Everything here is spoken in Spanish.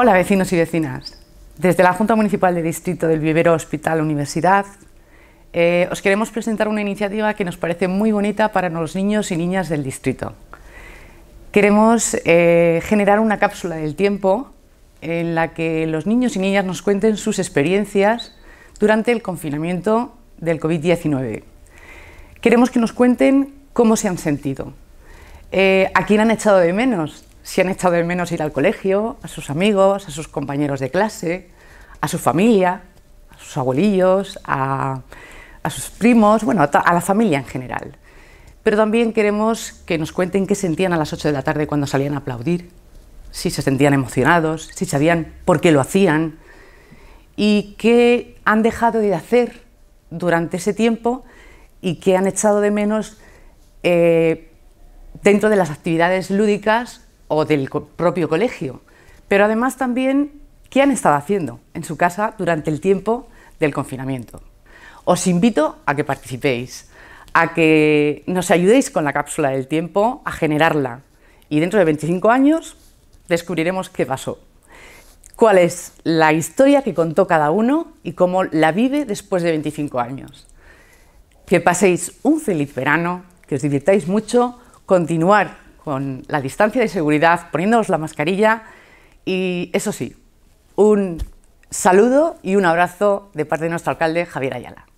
Hola vecinos y vecinas. Desde la Junta Municipal de Distrito del Vivero Hospital Universidad eh, os queremos presentar una iniciativa que nos parece muy bonita para los niños y niñas del distrito. Queremos eh, generar una cápsula del tiempo en la que los niños y niñas nos cuenten sus experiencias durante el confinamiento del COVID-19. Queremos que nos cuenten cómo se han sentido, eh, a quién han echado de menos si han echado de menos ir al colegio, a sus amigos, a sus compañeros de clase, a su familia, a sus abuelillos, a, sus primos, bueno, a, la familia en general. Pero también queremos que nos cuenten qué sentían a las 8 de la tarde cuando salían a aplaudir, si se sentían emocionados, si sabían por qué lo hacían y qué han dejado de hacer durante ese tiempo y qué han echado de menos eh, dentro de las actividades lúdicas o del propio colegio, pero además también qué han estado haciendo en su casa durante el tiempo del confinamiento. Os invito a que participéis, a que nos ayudéis con la cápsula del tiempo a generarla y dentro de 25 años descubriremos qué pasó, cuál es la historia que contó cada uno y cómo la vive después de 25 años. Que paséis un feliz verano, que os divirtáis mucho, continuar con la distancia de seguridad, poniéndonos la mascarilla y eso sí, un saludo y un abrazo de parte de nuestro alcalde Javier Ayala.